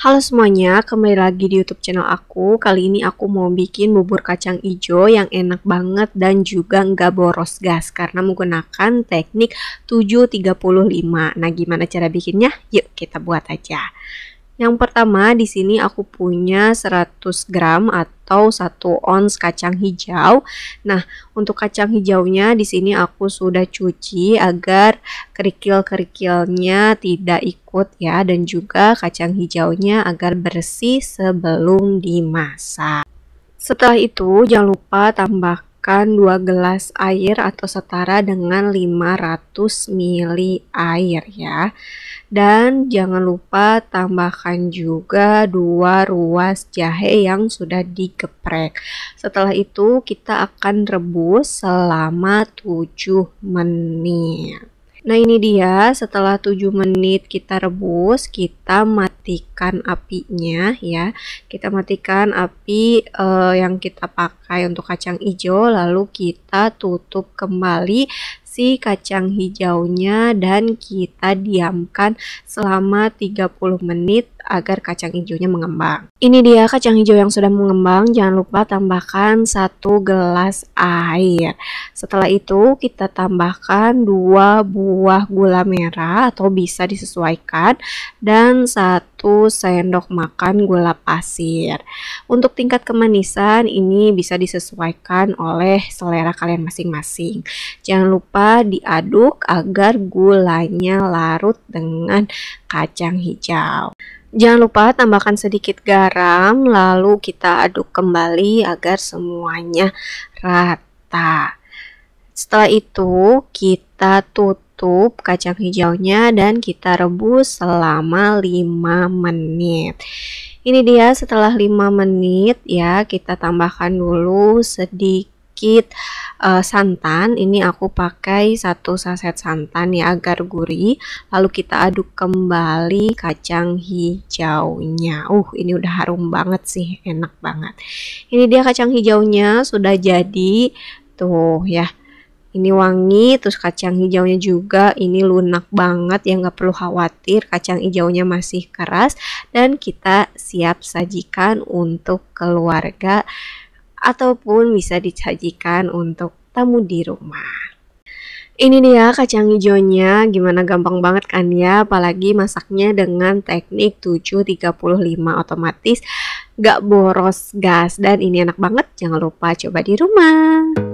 Halo semuanya, kembali lagi di YouTube channel aku. Kali ini aku mau bikin bubur kacang ijo yang enak banget dan juga nggak boros gas karena menggunakan teknik 735. Nah, gimana cara bikinnya? Yuk kita buat aja. Yang pertama di sini aku punya 100 gram atau 1 ons kacang hijau. Nah, untuk kacang hijaunya di sini aku sudah cuci agar kerikil-kerikilnya tidak ikut ya dan juga kacang hijaunya agar bersih sebelum dimasak. Setelah itu jangan lupa tambah menambahkan 2 gelas air atau setara dengan 500 ml air ya. Dan jangan lupa tambahkan juga dua ruas jahe yang sudah digeprek. Setelah itu kita akan rebus selama 7 menit. Nah ini dia setelah 7 menit kita rebus kita matikan apinya ya kita matikan api eh, yang kita pakai untuk kacang hijau lalu kita tutup kembali si kacang hijaunya dan kita diamkan selama 30 menit agar kacang hijaunya mengembang. Ini dia kacang hijau yang sudah mengembang, jangan lupa tambahkan satu gelas air. Setelah itu kita tambahkan dua buah gula merah atau bisa disesuaikan dan satu sendok makan gula pasir. Untuk tingkat kemanisan ini bisa disesuaikan oleh selera kalian masing-masing. Jangan lupa diaduk agar gulanya larut dengan kacang hijau. Jangan lupa tambahkan sedikit garam, lalu kita aduk kembali agar semuanya rata. Setelah itu, kita tutup kacang hijaunya dan kita rebus selama 5 menit. Ini dia setelah 5 menit ya, kita tambahkan dulu sedikit sedikit uh, santan. Ini aku pakai satu saset santan ya agar gurih. Lalu kita aduk kembali kacang hijaunya. Uh, ini udah harum banget sih, enak banget. Ini dia kacang hijaunya sudah jadi. Tuh ya. Ini wangi, terus kacang hijaunya juga ini lunak banget ya nggak perlu khawatir kacang hijaunya masih keras dan kita siap sajikan untuk keluarga ataupun bisa disajikan untuk tamu di rumah. Ini dia ya, kacang hijaunya, gimana gampang banget kan ya, apalagi masaknya dengan teknik 735 otomatis, gak boros gas, dan ini enak banget, jangan lupa coba di rumah.